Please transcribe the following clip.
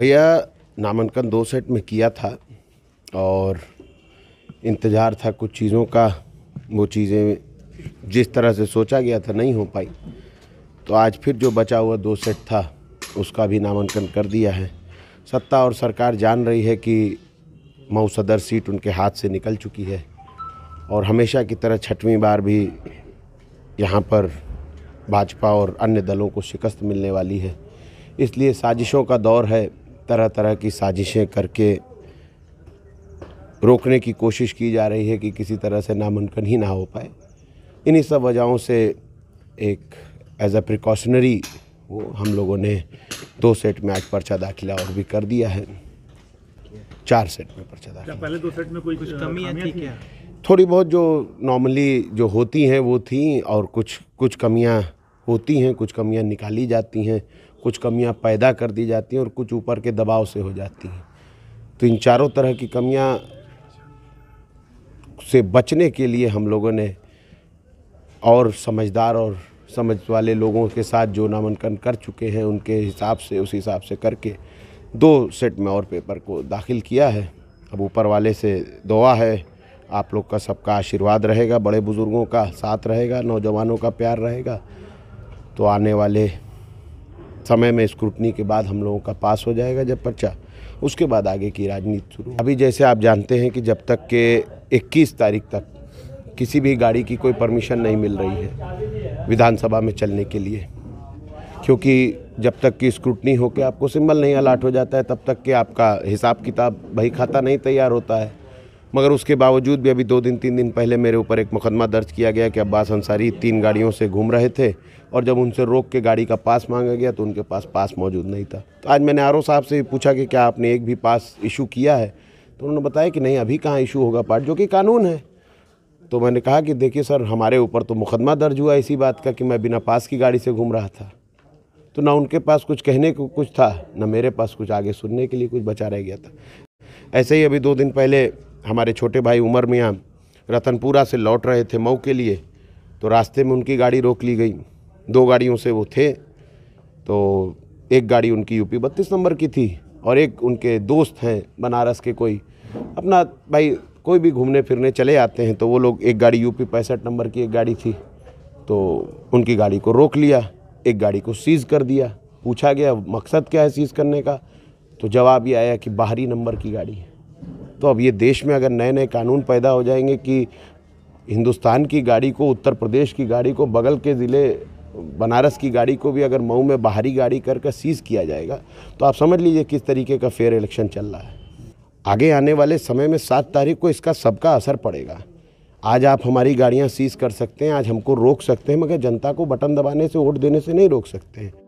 भैया नामांकन दो सेट में किया था और इंतज़ार था कुछ चीज़ों का वो चीज़ें जिस तरह से सोचा गया था नहीं हो पाई तो आज फिर जो बचा हुआ दो सेट था उसका भी नामांकन कर दिया है सत्ता और सरकार जान रही है कि मऊ सदर सीट उनके हाथ से निकल चुकी है और हमेशा की तरह छठवीं बार भी यहाँ पर भाजपा और अन्य दलों को शिकस्त मिलने वाली है इसलिए साजिशों का दौर है तरह तरह की साजिशें करके रोकने की कोशिश की जा रही है कि किसी तरह से नामांकन ही ना हो पाए इन्हीं सब वजहों से एक एज अ प्रिकॉशनरी वो हम लोगों ने दो सेट में आज पर्चा दाखिला और भी कर दिया है चार सेट में पर्चा दाखिला पहले दो सेट में कोई कुछ कमी थी क्या थोड़ी बहुत जो नॉर्मली जो होती हैं वो थी और कुछ कुछ कमियां होती हैं कुछ कमियां निकाली जाती हैं कुछ कमियां पैदा कर दी जाती हैं और कुछ ऊपर के दबाव से हो जाती हैं तो इन चारों तरह की कमियां से बचने के लिए हम लोगों ने और समझदार और समझ वाले लोगों के साथ जो नामांकन कर चुके हैं उनके हिसाब से उस हिसाब से करके दो सेट में और पेपर को दाखिल किया है अब ऊपर वाले से दुआ है आप लोग का सबका आशीर्वाद रहेगा बड़े बुज़ुर्गों का साथ रहेगा नौजवानों का प्यार रहेगा तो आने वाले समय में स्क्रूटनी के बाद हम लोगों का पास हो जाएगा जब पर्चा उसके बाद आगे की राजनीति शुरू अभी जैसे आप जानते हैं कि जब तक के 21 तारीख तक किसी भी गाड़ी की कोई परमिशन नहीं मिल रही है विधानसभा में चलने के लिए क्योंकि जब तक की स्क्रूटनी होकर आपको सिंबल नहीं अलाट हो जाता है तब तक कि आपका हिसाब किताब बही खाता नहीं तैयार होता है मगर उसके बावजूद भी अभी दो दिन तीन दिन पहले मेरे ऊपर एक मुकदमा दर्ज किया गया कि अब्बास अंसारी तीन गाड़ियों से घूम रहे थे और जब उनसे रोक के गाड़ी का पास मांगा गया तो उनके पास पास मौजूद नहीं था तो आज मैंने आर साहब से पूछा कि क्या आपने एक भी पास इशू किया है तो उन्होंने बताया कि नहीं अभी कहाँ इशू होगा पार्ट जो कि कानून है तो मैंने कहा कि देखिए सर हमारे ऊपर तो मुकदमा दर्ज हुआ इसी बात का कि मैं बिना पास की गाड़ी से घूम रहा था तो ना उनके पास कुछ कहने को कुछ था ना मेरे पास कुछ आगे सुनने के लिए कुछ बचा रह गया था ऐसे ही अभी दो दिन पहले हमारे छोटे भाई उमर मियाँ रतनपुरा से लौट रहे थे मऊ के लिए तो रास्ते में उनकी गाड़ी रोक ली गई दो गाड़ियों से वो थे तो एक गाड़ी उनकी यूपी बत्तीस नंबर की थी और एक उनके दोस्त हैं बनारस के कोई अपना भाई कोई भी घूमने फिरने चले आते हैं तो वो लोग एक गाड़ी यूपी पैंसठ नंबर की एक गाड़ी थी तो उनकी गाड़ी को रोक लिया एक गाड़ी को सीज़ कर दिया पूछा गया मकसद क्या है सीज़ करने का तो जवाब ये आया कि बाहरी नंबर की गाड़ी है तो अब ये देश में अगर नए नए कानून पैदा हो जाएंगे कि हिंदुस्तान की गाड़ी को उत्तर प्रदेश की गाड़ी को बगल के ज़िले बनारस की गाड़ी को भी अगर मऊ में बाहरी गाड़ी करके सीज़ किया जाएगा तो आप समझ लीजिए किस तरीके का फेयर इलेक्शन चल रहा है आगे आने वाले समय में सात तारीख को इसका सबका असर पड़ेगा आज आप हमारी गाड़ियां सीज़ कर सकते हैं आज हमको रोक सकते हैं मगर जनता को बटन दबाने से वोट देने से नहीं रोक सकते हैं